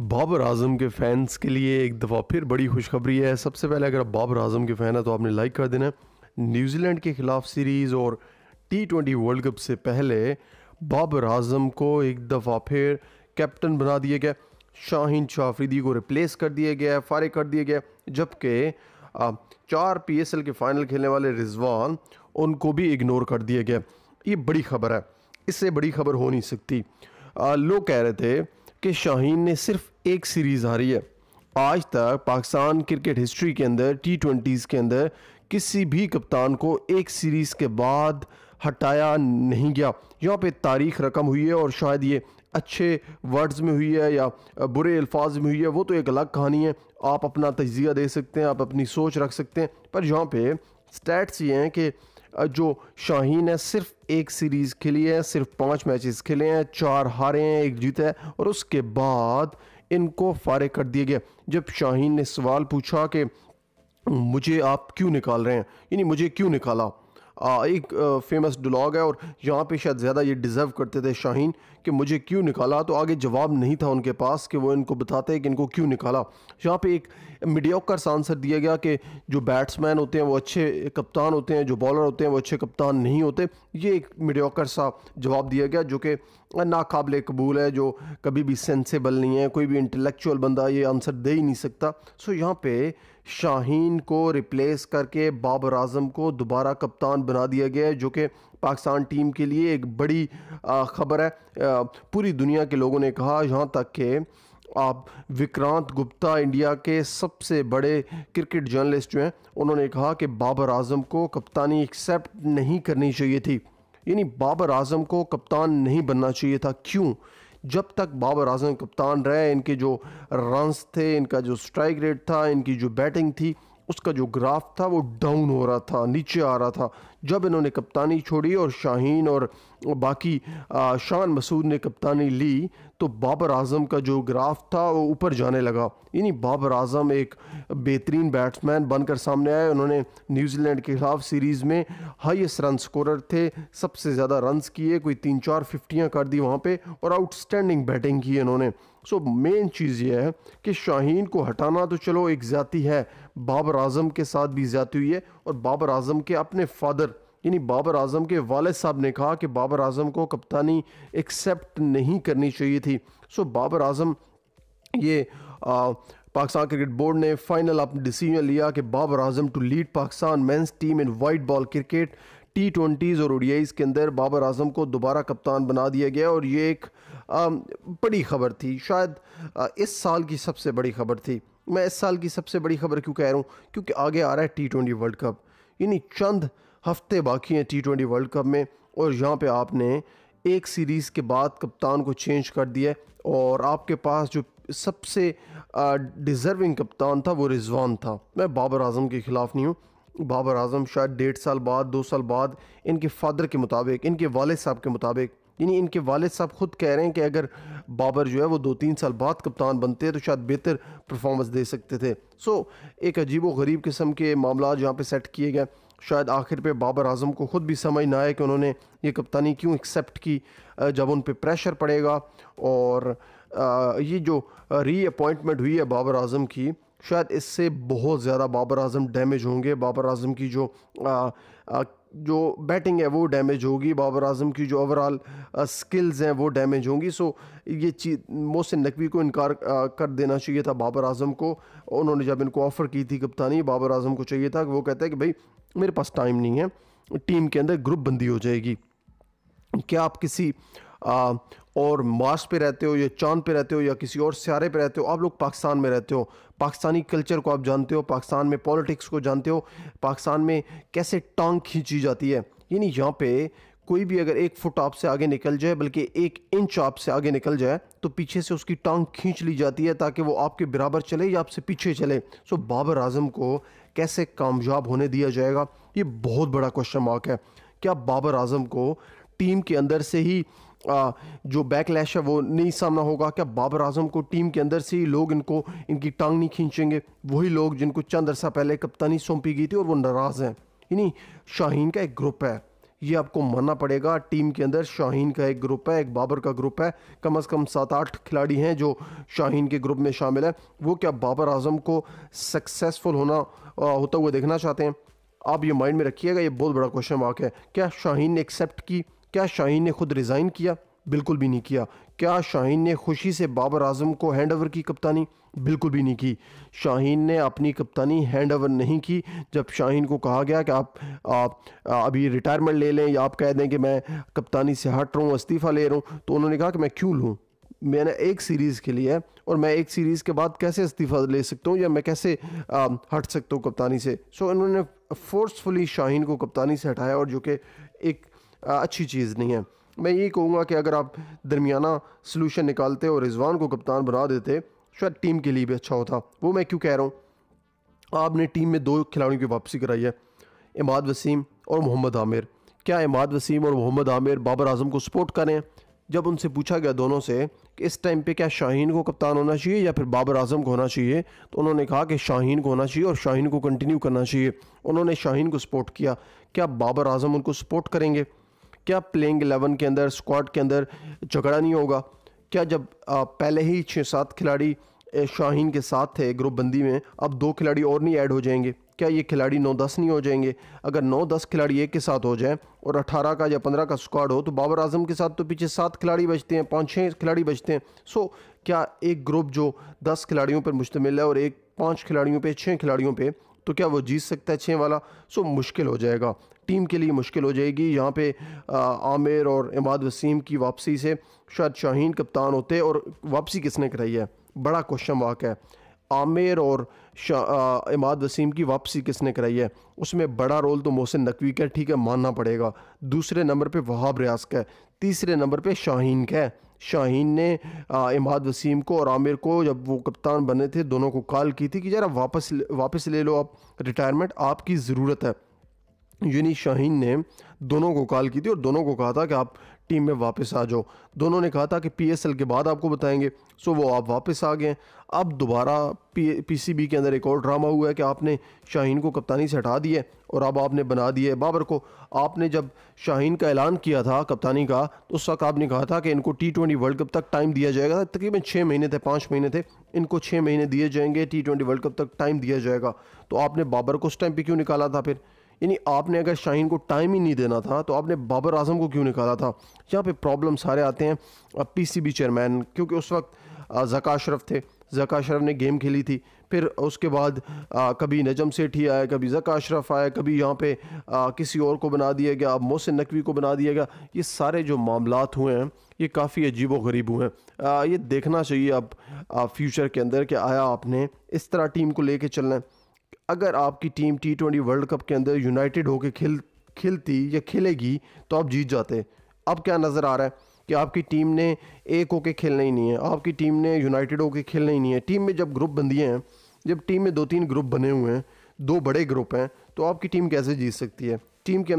बाबर आजम के फैंस के लिए एक दफ़ा फिर बड़ी खुशखबरी है सबसे पहले अगर आप बाबर आजम के फ़ैन हैं तो आपने लाइक कर देना न्यूजीलैंड के ख़िलाफ़ सीरीज़ और टी ट्वेंटी वर्ल्ड कप से पहले बाबर आजम को एक दफ़ा फिर कैप्टन बना दिया गया शाहीन शाफरीदी को रिप्लेस कर दिया गया फारिग कर दिया गया जबकि चार पी के फ़ाइनल खेलने वाले रिजवान उनको भी इग्नोर कर दिया गया ये बड़ी खबर है इससे बड़ी खबर हो नहीं सकती लोग कह रहे थे कि शाहीन ने सिर्फ एक सीरीज़ हारी है आज तक पाकिस्तान क्रिकेट हिस्ट्री के अंदर टी ट्वेंटीज़ के अंदर किसी भी कप्तान को एक सीरीज़ के बाद हटाया नहीं गया यहाँ पे तारीख रकम हुई है और शायद ये अच्छे वर्ड्स में हुई है या बुरे अल्फाज में हुई है वो तो एक अलग कहानी है आप अपना तजिया दे सकते हैं आप अपनी सोच रख सकते हैं पर यहाँ पे स्टैट्स ये हैं कि जो शाहीन है सिर्फ एक सीरीज़ खेली है सिर्फ पाँच मैचेस खेले हैं चार हारे हैं एक जीते हैं और उसके बाद इनको फारे कर दिया गया जब शाहीन ने सवाल पूछा कि मुझे आप क्यों निकाल रहे हैं यानी मुझे क्यों निकाला एक फेमस डलाग है और यहाँ पे शायद ज़्यादा ये डिज़र्व करते थे शाहीन कि मुझे क्यों निकाला तो आगे जवाब नहीं था उनके पास कि वो इनको बताते कि इनको क्यों निकाला यहाँ पे एक मीडियोकर सा आंसर दिया गया कि जो बैट्समैन होते हैं वो अच्छे कप्तान होते हैं जो बॉलर होते हैं वो अच्छे कप्तान नहीं होते ये एक मीडियोकर सा जवाब दिया गया जो कि नाकबले कबूल है जो कभी भी सेंसेबल नहीं है कोई भी इंटेलेक्चुअल बंदा ये आंसर दे ही नहीं सकता सो यहाँ पे शाहीन को रिप्लेस करके बाबर आजम को दोबारा कप्तान बना दिया गया है जो कि पाकिस्तान टीम के लिए एक बड़ी ख़बर है पूरी दुनिया के लोगों ने कहा यहाँ तक कि आप विक्रांत गुप्ता इंडिया के सबसे बड़े क्रिकेट जर्नलिस्ट जो हैं उन्होंने कहा कि बाबर आजम को कप्तानी एक्सेप्ट नहीं करनी चाहिए थी यानी बाबर आजम को कप्तान नहीं बनना चाहिए था क्यों जब तक बाबर आजम कप्तान रहे इनके जो रन्स थे इनका जो स्ट्राइक रेट था इनकी जो बैटिंग थी उसका जो ग्राफ था वो डाउन हो रहा था नीचे आ रहा था जब इन्होंने कप्तानी छोड़ी और शाहीन और बाकी शान मसूद ने कप्तानी ली तो बाबर आजम का जो ग्राफ था वो ऊपर जाने लगा यानी बाबर आजम एक बेहतरीन बैट्समैन बनकर सामने आए उन्होंने न्यूजीलैंड के खिलाफ सीरीज़ में हाईएस्ट रन स्कोरर थे सबसे ज़्यादा रन किए कोई तीन चार फिफ्टियाँ कर दी वहाँ पे और आउटस्टैंडिंग बैटिंग की इन्होंने सो मेन चीज़ यह है कि शाहीन को हटाना तो चलो एक ज्याती है बाबर आजम के साथ भी ज़्यादी हुई है और बाबर आजम के अपने फादर यानी बाबर आजम के वाल साहब ने कहा कि बाबर आजम को कप्तानी एक्सेप्ट नहीं करनी चाहिए थी सो बाबर आजम ये आ, पाकिस्तान क्रिकेट बोर्ड ने फाइनल अप डिसीजन लिया कि Babar Azam to lead Pakistan men's team in white ball cricket T twenties और ओडीआईज के अंदर बाबर आजम को दोबारा कप्तान बना दिया गया और ये एक आ, बड़ी खबर थी शायद आ, इस साल की सबसे बड़ी खबर थी मैं इस साल की सबसे बड़ी खबर क्यों कह रहा हूँ क्योंकि आगे आ रहा है टी ट्वेंटी वर्ल्ड कप यानी चंद हफ्ते बाकी हैं टी ट्वेंटी वर्ल्ड कप में और यहाँ पे आपने एक सीरीज़ के बाद कप्तान को चेंज कर दिया और आपके पास जो सबसे डिज़र्विंग कप्तान था वो रिजवान था मैं बाबर आजम के ख़िलाफ़ नहीं हूँ बाबर आजम शायद डेढ़ साल बाद दो साल बाद इनके फादर के मुताबिक इनके वाले साहब के मुताबिक यानी इनके वालद साहब खुद कह रहे हैं कि अगर बाबर जो है वो दो तीन साल बाद कप्तान बनते हैं तो शायद बेहतर परफॉर्मेंस दे सकते थे सो एक अजीब व गरीब किस्म के मामला यहाँ पर सेट किए गए शायद आखिर पे बाबर आजम को ख़ुद भी समझ ना आए कि उन्होंने ये कप्तानी क्यों एक्सेप्ट की जब उन पर प्रेशर पड़ेगा और ये जो री अपॉइंटमेंट हुई है बाबर आजम की शायद इससे बहुत ज़्यादा बाबर अजम डैमेज होंगे बाबर अजम की जो आ, आ, जो बैटिंग है वो डैमेज होगी बाबर आजम की जो ओवरऑल स्किल्स हैं वो डैमेज होंगी सो ये चीज़ मोहसिन नकवी को इनकार कर देना चाहिए था बाबर आजम को उन्होंने जब इनको ऑफ़र की थी कप्तानी बाबर आजम को चाहिए था कि वो कहते हैं कि भाई मेरे पास टाइम नहीं है टीम के अंदर ग्रुप बंदी हो जाएगी क्या आप किसी आ, और मार्स पे रहते हो या चांद पे रहते हो या किसी और सारे पे रहते हो आप लोग पाकिस्तान में रहते हो पाकिस्तानी कल्चर को आप जानते हो पाकिस्तान में पॉलिटिक्स को जानते हो पाकिस्तान में कैसे टांग खींची जाती है यानी यहाँ पे कोई भी अगर एक फुट आपसे आगे निकल जाए बल्कि एक इंच आपसे आगे निकल जाए तो पीछे से उसकी टांग खींच ली जाती है ताकि वो आपके बराबर चले या आपसे पीछे चले सो बाबर आजम को कैसे कामयाब होने दिया जाएगा ये बहुत बड़ा क्वेश्चन मार्क है क्या बाबर आजम को टीम के अंदर से ही आ, जो बैकलैश है वो नहीं सामना होगा क्या बाबर आजम को टीम के अंदर से ही लोग इनको इनकी टांग नहीं खींचेंगे वही लोग जिनको चंद अरसा पहले कप्तानी सौंपी गई थी और वो नाराज़ हैं यानी शाहीन का एक ग्रुप है ये आपको मानना पड़ेगा टीम के अंदर शाहीन का एक ग्रुप है एक बाबर का ग्रुप है कम अज़ कम सात आठ खिलाड़ी हैं जो शाहीन के ग्रुप में शामिल है वो क्या बाबर आजम को सक्सेसफुल होना आ, होता हुआ देखना चाहते हैं आप ये माइंड में रखिएगा ये बहुत बड़ा क्वेश्चन मार्क है क्या शाहीन ने एक्सेप्ट की क्या शाहीन ने खुद रिज़ाइन किया बिल्कुल भी नहीं किया क्या शाहीन ने खुशी से बाबर आजम को हैंड ओवर की कप्तानी बिल्कुल भी नहीं की शाहीन ने अपनी कप्तानी हैंड ओवर नहीं की जब शाहीन को कहा गया कि आप, आप अभी रिटायरमेंट ले लें या आप कह दें कि मैं कप्तानी से हट रहा हूँ इस्तीफ़ा ले रहा हूँ तो उन्होंने कहा कि मैं क्यों लूँ मैंने एक सीरीज़ के लिए और मैं एक सीरीज़ के बाद कैसे इस्तीफ़ा ले सकता हूँ या मैं कैसे आ, हट सकता हूँ कप्तानी से सो so, उन्होंने फोर्सफुली शाहीन को कप्तानी से हटाया और जो कि एक अच्छी चीज़ नहीं है मैं ये कहूँगा कि अगर आप दरमियाना सोलूशन निकालते और रिजवान को कप्तान बना देते शायद टीम के लिए भी अच्छा होता वो मैं क्यों कह रहा हूँ आपने टीम में दो खिलाड़ियों की वापसी कराई है इमाद वसीम और मोहम्मद आमिर क्या इमाद वसीम और मोहम्मद आमिर बाबर आजम को सपोर्ट करें जब उनसे पूछा गया दोनों से कि इस टाइम पे क्या शाहीन को कप्तान होना चाहिए या फिर बाबर आजम को होना चाहिए तो उन्होंने कहा कि शाहीन को होना चाहिए और शाहीन को कंटिन्यू करना चाहिए उन्होंने शाहीन को सपोर्ट किया क्या बाबर आजम उनको सपोर्ट करेंगे क्या प्लेइंग एलेवन के अंदर स्क्वाड के अंदर झगड़ा नहीं होगा क्या जब पहले ही छः सात खिलाड़ी शाहीन के साथ थे ग्रुप बंदी में अब दो खिलाड़ी और नहीं ऐड हो जाएंगे क्या ये खिलाड़ी नौ दस नहीं हो जाएंगे अगर नौ दस खिलाड़ी एक के साथ हो जाए और अठारह का या पंद्रह का स्क्वाड हो तो बाबर आजम के साथ तो पीछे सात खिलाड़ी बचते हैं पाँच छः खिलाड़ी बचते हैं सो क्या एक ग्रुप जो दस खिलाड़ियों पर मुश्तमिल है और एक पाँच खिलाड़ियों पर छः खिलाड़ियों पर तो क्या वो जीत सकता है छः वाला सो मुश्किल हो जाएगा टीम के लिए मुश्किल हो जाएगी यहाँ पे आमिर और इमाद वसीम की वापसी से शायद शाहीन कप्तान होते और वापसी किसने कराई है बड़ा क्वेश्चन वाक है आमिर और आ, इमाद वसीम की वापसी किसने कराई है उसमें बड़ा रोल तो मोहसिन नकवी का ठीक है मानना पड़ेगा दूसरे नंबर पे वहाब रियाज का है तीसरे नंबर पे शाहीन का है शाहीन ने इमाद वसीम को और आमिर को जब वो कप्तान बने थे दोनों को कॉल की थी कि जरा वापस वापस ले लो आप रिटायरमेंट आपकी ज़रूरत है यूनी शाहीन ने दोनों को कॉल की थी और दोनों को कहा था कि आप टीम में वापस आ जाओ दोनों ने कहा था कि पीएसएल के बाद आपको बताएंगे सो वो आप वापस आ गए अब दोबारा पी पीसीबी के अंदर एक और ड्रामा हुआ है कि आपने शाहीन को कप्तानी से हटा दिया और अब आपने बना है बाबर को आपने जब शाहीन का ऐलान किया था कप्तानी का तो उस वक्त आपने कहा था कि इनको टी ट्वेंटी वर्ल्ड कप तक टाइम दिया जाएगा तकरीबन छः महीने थे पाँच महीने थे इनको छः महीने दिए जाएंगे टी ट्वेंटी वर्ल्ड कप तक टाइम दिया जाएगा तो आपने बाबर को उस टाइम पर क्यों निकाला था फिर यानी आपने अगर शाहीन को टाइम ही नहीं देना था तो आपने बाबर आजम को क्यों निकाला था यहाँ पे प्रॉब्लम सारे आते हैं पी सी बी चेयरमैन क्योंकि उस वक्त जका अशरफ थे जका अशरफ ने गेम खेली थी फिर उसके बाद आ, कभी नजम सेठी आया कभी जका अशरफ आया कभी यहाँ पे आ, किसी और को बना दिया गया अब मोहसिन नकवी को बना दिया गया ये सारे जो मामला हुए हैं ये काफ़ी अजीब व गरीब हुए हैं ये देखना चाहिए अब फ्यूचर के अंदर कि आया आपने इस तरह टीम को कर चलना है अगर आपकी team T twenty world cup के अंदर यूनाइटेड होकर खेल खेलती या खेलेगी तो आप जीत जाते अब क्या नज़र आ रहा है कि आपकी टीम ने एक होके खेलना ही नहीं है आपकी टीम ने यूनाइटेड होके खेलना ही नहीं है टीम में जब ग्रुप दिए हैं जब टीम में दो तीन ग्रुप बने हुए हैं दो बड़े ग्रुप हैं तो आपकी टीम कैसे जीत सकती है टीम के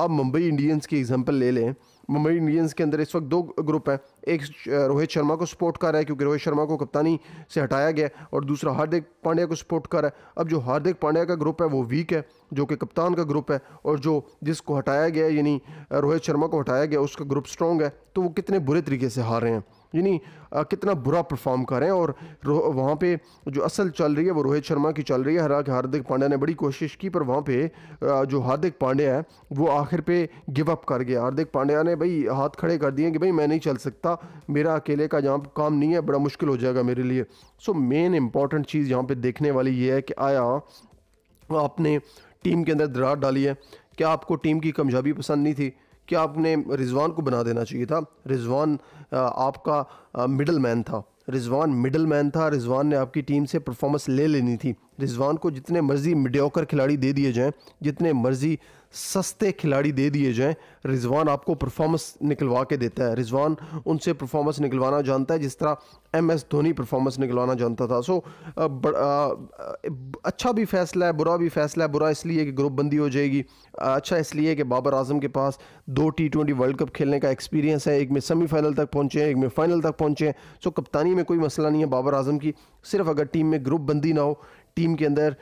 आप मुंबई इंडियंस की एग्जांपल ले लें मुंबई इंडियंस के अंदर इस वक्त दो ग्रुप हैं एक रोहित शर्मा को सपोर्ट कर रहा है क्योंकि रोहित शर्मा को कप्तानी से हटाया गया और दूसरा हार्दिक पांड्या को सपोर्ट कर रहा है अब जो हार्दिक पांड्या का ग्रुप है वो वीक है जो कि कप्तान का ग्रुप है और जो जिसको हटाया गया यानी रोहित शर्मा को हटाया गया उसका ग्रुप स्ट्रॉन्ग है तो वो कितने बुरे तरीके से हार रहे हैं यानी कितना बुरा परफॉर्म कर रहे हैं और वहाँ पे जो असल चल रही है वो रोहित शर्मा की चल रही है हालांकि हार्दिक पांड्या ने बड़ी कोशिश की पर वहाँ पे जो हार्दिक पांड्या है वो आखिर पे गिव अप कर गया हार्दिक पांड्या ने भाई हाथ खड़े कर दिए कि भाई मैं नहीं चल सकता मेरा अकेले का यहाँ काम नहीं है बड़ा मुश्किल हो जाएगा मेरे लिए सो मेन इंपॉर्टेंट चीज़ यहाँ पर देखने वाली ये है कि आया आपने टीम के अंदर दरार डाली है क्या आपको टीम की कमजाबी पसंद नहीं थी कि आपने रिजवान को बना देना चाहिए था रिजवान आपका मिडल मैन था रिजवान मिडल मैन था रिजवान ने आपकी टीम से परफॉर्मेंस ले लेनी थी रिजवान को जितने मर्ज़ी मिडियोकर खिलाड़ी दे दिए जाएं जितने मर्ज़ी सस्ते खिलाड़ी दे दिए जाएं रिजवान आपको परफॉर्मेंस निकलवा के देता है रिजवान उनसे परफॉर्मेंस निकलवाना जानता है जिस तरह एम एस धोनी परफॉर्मेंस निकलवाना जानता था सो आ, अच्छा भी फैसला है बुरा भी फैसला है बुरा इसलिए कि ग्रुप बंदी हो जाएगी अच्छा इसलिए कि बाबर आजम के पास दो टी ट्वेंटी वर्ल्ड कप खेलने का एक्सपीरियंस है एक में सेमीफाइनल तक पहुँचे हैं एक में फ़ाइनल तक पहुँचे सो कप्तानी में कोई मसला नहीं है बाबर आजम की सिर्फ अगर टीम में ग्रुप बंदी ना हो टीम के अंदर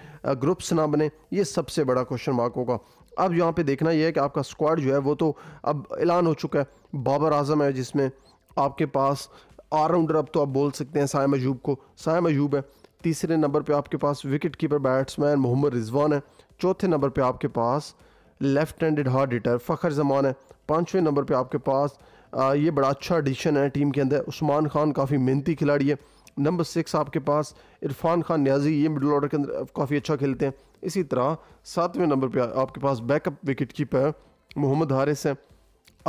ग्रुप्स ना बने ये सबसे बड़ा क्वेश्चन मार्क होगा अब यहाँ पे देखना यह है कि आपका स्क्वाड जो है वो तो अब ऐलान हो चुका है बाबर आजम है जिसमें आपके पास ऑलराउंडर अब तो आप बोल सकते हैं साय मजूब को साय मजूब है तीसरे नंबर पे आपके पास wicket keeper batsman Mohammad Rizwan है चौथे नंबर पे आपके पास left handed hard hitter Fakhar Zaman है पाँचवें नंबर पे आपके पास आ, ये बड़ा अच्छा एडिशन है टीम के अंदर उस्मान खान काफ़ी मेहनती खिलाड़ी है नंबर सिक्स आपके पास इरफान खान न्याजी ये मिडल ऑर्डर के अंदर काफ़ी अच्छा खेलते हैं इसी तरह सातवें नंबर पे आपके पास backup wicket keeper Mohammad Haris हैं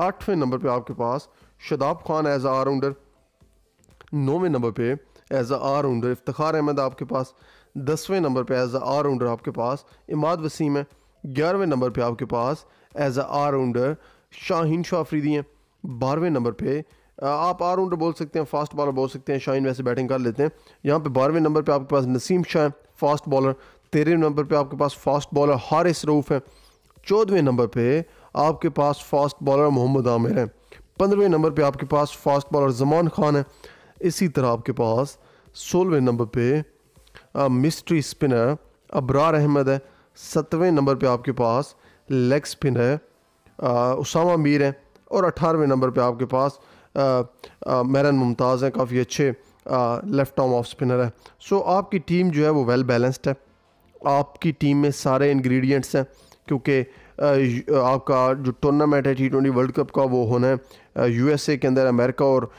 आठवें नंबर पे आपके पास Shadab Khan as all rounder नौवें नंबर पे as all rounder Iftikhar Ahmed आपके पास दसवें नंबर पे एज आ राउंडर आपके पास इमाद वसीम है ग्यारहवें नंबर पे आपके पास as all rounder Shaheen Shah Afridi हैं बारहवें नंबर पर आप आर राउंडर बोल सकते हैं फास्ट बॉलर बोल सकते हैं शाइन वैसे बैटिंग कर लेते हैं यहाँ पे बारहवें नंबर पे आपके पास नसीम शाह फास्ट बॉलर तेरहवें नंबर पे आपके पास फास्ट बॉलर हारिस रऊफ़ है चौदहवें नंबर पे आपके पास फास्ट बॉलर मोहम्मद आमिर है पंद्रहवें नंबर पे आपके पास फास्ट बॉलर जमान खान है इसी तरह आपके पास सोलहवें नंबर पे मिस्ट्री स्पिनर अबरार अहमद है सत्रहवें नंबर पे आपके पास लेग स्पिनर उसामा मीर है और अठारहवें नंबर पे आपके पास मैरन मुमताज़ हैं काफ़ी अच्छे लेफ़्ट आर्म ऑफ स्पिनर है सो आपकी टीम जो है वो वेल बैलेंस्ड है आपकी टीम में सारे इंग्रेडिएंट्स हैं क्योंकि आपका जो टूर्नामेंट है टी ट्वेंटी वर्ल्ड कप का वो होना है यूएसए के अंदर अमेरिका और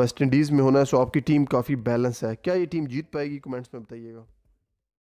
वेस्ट इंडीज़ में होना है सो आपकी टीम काफ़ी बैलेंस है क्या ये टीम जीत पाएगी कमेंट्स में बताइएगा